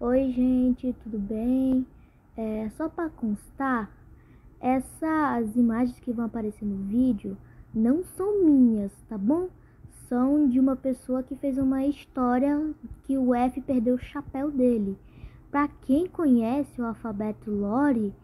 Oi, gente, tudo bem? É, só para constar, essas imagens que vão aparecer no vídeo não são minhas, tá bom? São de uma pessoa que fez uma história que o F perdeu o chapéu dele. Para quem conhece o alfabeto Lore,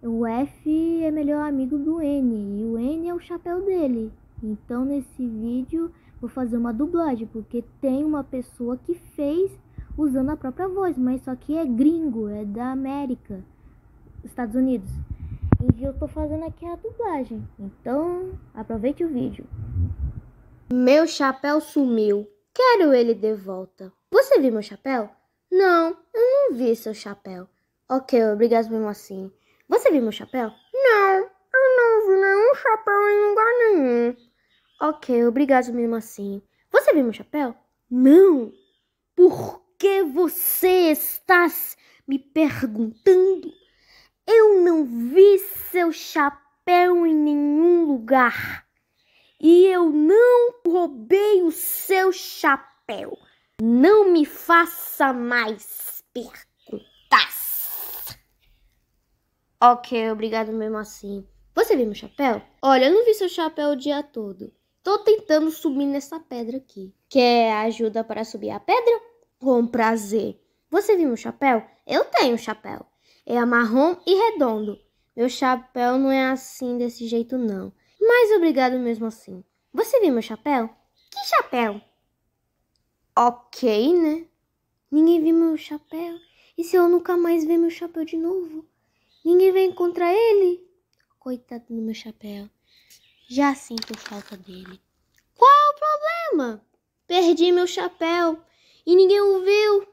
o F é melhor amigo do N e o N é o chapéu dele. Então nesse vídeo vou fazer uma dublagem porque tem uma pessoa que fez usando a própria voz, mas só que é gringo, é da América, Estados Unidos. E eu tô fazendo aqui a dublagem. Então, aproveite o vídeo. Meu chapéu sumiu. Quero ele de volta. Você viu meu chapéu? Não, eu não vi seu chapéu. Ok, obrigado mesmo assim. Você viu meu chapéu? Não, eu não vi nenhum chapéu em lugar nenhum. Ok, obrigado mesmo assim. Você viu meu chapéu? Não. Por que você está me perguntando? Eu não vi seu chapéu em nenhum lugar. E eu não roubei o seu chapéu. Não me faça mais perguntas. Ok, obrigado mesmo assim. Você viu meu chapéu? Olha, eu não vi seu chapéu o dia todo. Tô tentando subir nessa pedra aqui. Quer ajuda para subir a pedra? Com prazer. Você viu meu chapéu? Eu tenho chapéu. É marrom e redondo. Meu chapéu não é assim desse jeito, não. Mas obrigado mesmo assim. Você viu meu chapéu? Que chapéu? Ok, né? Ninguém viu meu chapéu. E se eu nunca mais ver meu chapéu de novo? Ninguém vai encontrar ele? Coitado do meu chapéu. Já sinto falta dele. Qual é o problema? Perdi meu chapéu e ninguém o viu.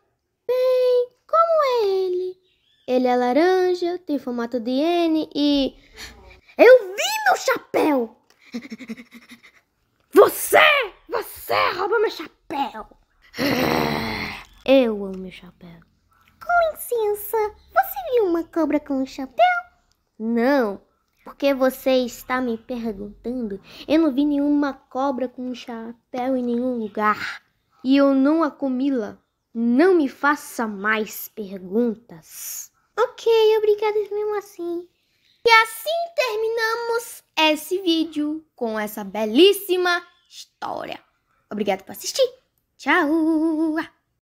Bem, como é ele? Ele é laranja, tem formato de N e. Eu vi meu chapéu! Você! Você roubou meu chapéu! Eu amo meu chapéu. Com licença, você viu uma cobra com um chapéu? Não, porque você está me perguntando. Eu não vi nenhuma cobra com um chapéu em nenhum lugar e eu não a comi Não me faça mais perguntas. Ok, obrigada mesmo assim. E assim terminamos esse vídeo com essa belíssima história. Obrigado por assistir. Tchau!